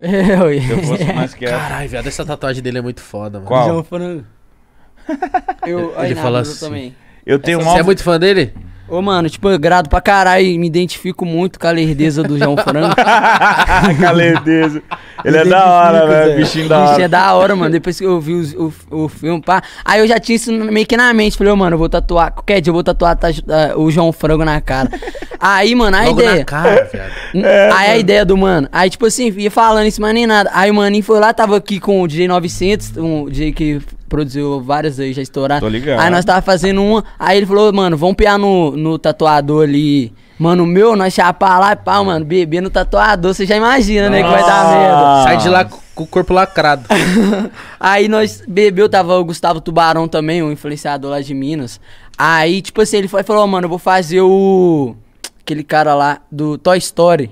É, oi. Se eu fosse mais quieto. Caralho, viado, essa tatuagem dele é muito foda, mano. Qual? João Franco. Eu, ele fala assim. Eu Eu tenho essa, um Você é muito fã dele? Ô, mano, tipo, eu grado pra caralho e me identifico muito com a lerdeza do João Franco. com a lerdeza. Ele é da hora, velho. Bichinho da hora. Bichinho é da hora, mano. Depois que eu vi os, o, o filme, pá. Aí eu já tinha isso meio que na mente. Falei, ô, oh, mano, eu vou tatuar. Qualquer dia eu vou tatuar tá, uh, o João Franco na cara. Aí, mano, a Logo ideia. Cara, é, hum, é aí mano. a ideia do mano. Aí, tipo assim, ia falando isso, mas nem nada. Aí o maninho foi lá, tava aqui com o DJ 900, um DJ que produziu várias aí, já estourado. Tô ligado. Aí nós tava fazendo uma. Aí ele falou, mano, vamos piar no, no tatuador ali. Mano, meu, nós chapar lá e pau, mano, bebendo no tatuador, você já imagina, Nossa. né, que vai dar medo Sai de lá com o corpo lacrado. aí nós bebeu, tava o Gustavo Tubarão também, um influenciador lá de Minas. Aí, tipo assim, ele foi, falou, mano, eu vou fazer o aquele cara lá do Toy Story.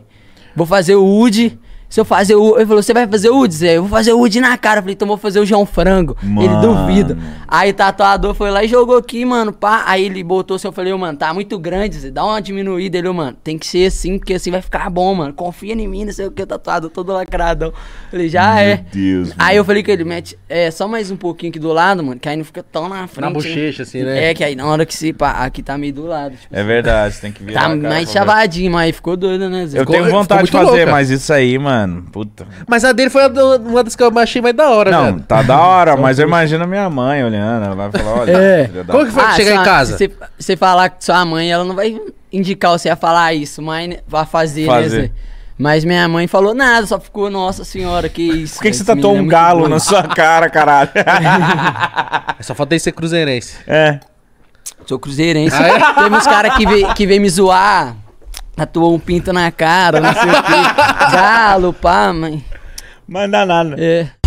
Vou fazer o Woody se eu fazer o. Ele falou, você vai fazer o Zé? Eu vou fazer o UD na cara. Eu falei, então vou fazer o João Frango. Mano. Ele duvida. Aí o tatuador foi lá e jogou aqui, mano. Pá. Aí ele botou assim, eu falei, ô, mano, tá muito grande, Dá uma diminuída. Ele, ô, mano, tem que ser assim, porque assim vai ficar bom, mano. Confia em mim, não sei o que, tatuado todo lacradão. ele falei, já Meu é. Deus, aí mano. eu falei que ele mete, é, só mais um pouquinho aqui do lado, mano, que aí não fica tão na frente. Na bochecha, assim, né? É, que aí na hora que se pá, aqui tá meio do lado. Tipo, é verdade, assim, tem que tá virar. Tá mais chavadinho, mas ficou doido, né, Zé? Eu ficou, tenho vontade de fazer, louca. mas isso aí, mano mano, puta. Mas a dele foi a do, uma das que eu achei mais da hora, Não, tá da hora, mas eu imagino a minha mãe olhando. Ela vai falar, olha. É. Como que foi ah, chegar em ah, casa? Você, você falar com sua mãe, ela não vai indicar você a falar isso, mas né, vai fazer, né, fazer. Né, mas minha mãe falou nada, só ficou, nossa senhora, que isso. Por que, que você tatuou tá é um galo na sua cara, caralho? só falta ser cruzeirense. É. Sou cruzeirense. Ah, é? uns caras que, vem que me zoar. Tatuou tá um pinto na cara, não sei o quê. Galo, pá, mãe. Manda não dá nada. É.